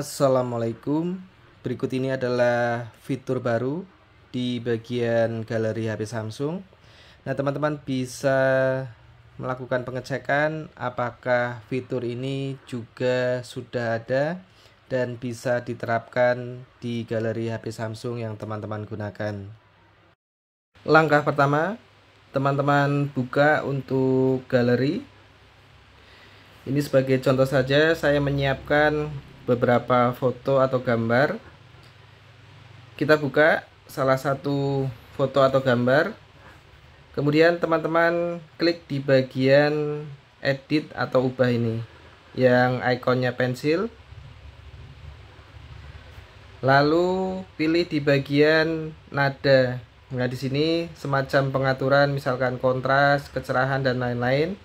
Assalamualaikum Berikut ini adalah fitur baru di bagian galeri HP Samsung Nah teman-teman bisa melakukan pengecekan apakah fitur ini juga sudah ada dan bisa diterapkan di galeri HP Samsung yang teman-teman gunakan Langkah pertama teman-teman buka untuk galeri ini sebagai contoh saja saya menyiapkan beberapa foto atau gambar kita buka salah satu foto atau gambar kemudian teman-teman klik di bagian edit atau ubah ini yang ikonnya pensil lalu pilih di bagian nada nah di sini semacam pengaturan misalkan kontras kecerahan dan lain-lain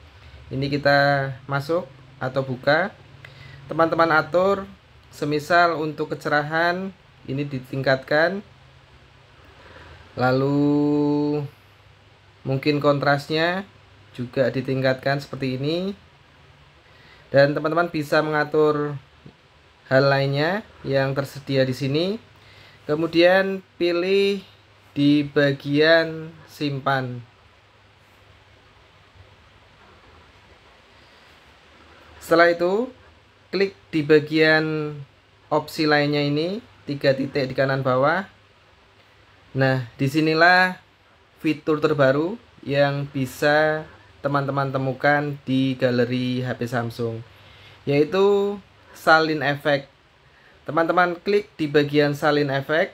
ini kita masuk atau buka teman-teman atur semisal untuk kecerahan ini ditingkatkan lalu mungkin kontrasnya juga ditingkatkan seperti ini dan teman-teman bisa mengatur hal lainnya yang tersedia di sini kemudian pilih di bagian simpan setelah itu klik di bagian opsi lainnya ini tiga titik di kanan bawah nah disinilah fitur terbaru yang bisa teman-teman temukan di galeri HP Samsung yaitu salin efek teman-teman klik di bagian salin efek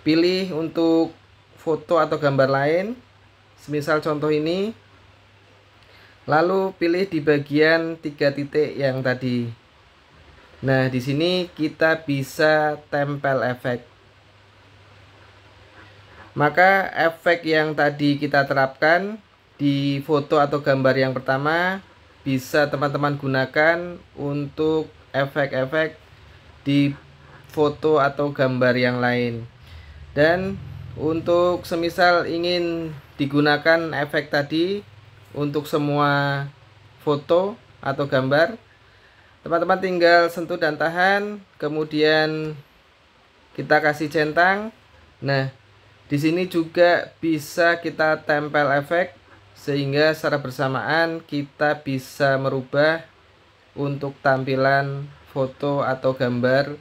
pilih untuk foto atau gambar lain semisal contoh ini Lalu pilih di bagian tiga titik yang tadi. Nah, di sini kita bisa tempel efek. Maka efek yang tadi kita terapkan di foto atau gambar yang pertama bisa teman-teman gunakan untuk efek-efek di foto atau gambar yang lain. Dan untuk semisal ingin digunakan efek tadi untuk semua foto atau gambar teman-teman tinggal sentuh dan tahan kemudian kita kasih centang nah di sini juga bisa kita tempel efek sehingga secara bersamaan kita bisa merubah untuk tampilan foto atau gambar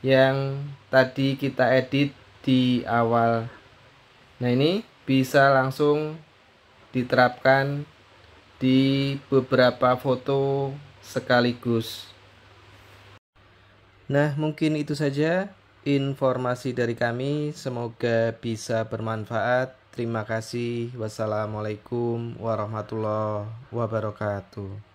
yang tadi kita edit di awal nah ini bisa langsung diterapkan di beberapa foto sekaligus. Nah, mungkin itu saja informasi dari kami. Semoga bisa bermanfaat. Terima kasih. Wassalamualaikum warahmatullahi wabarakatuh.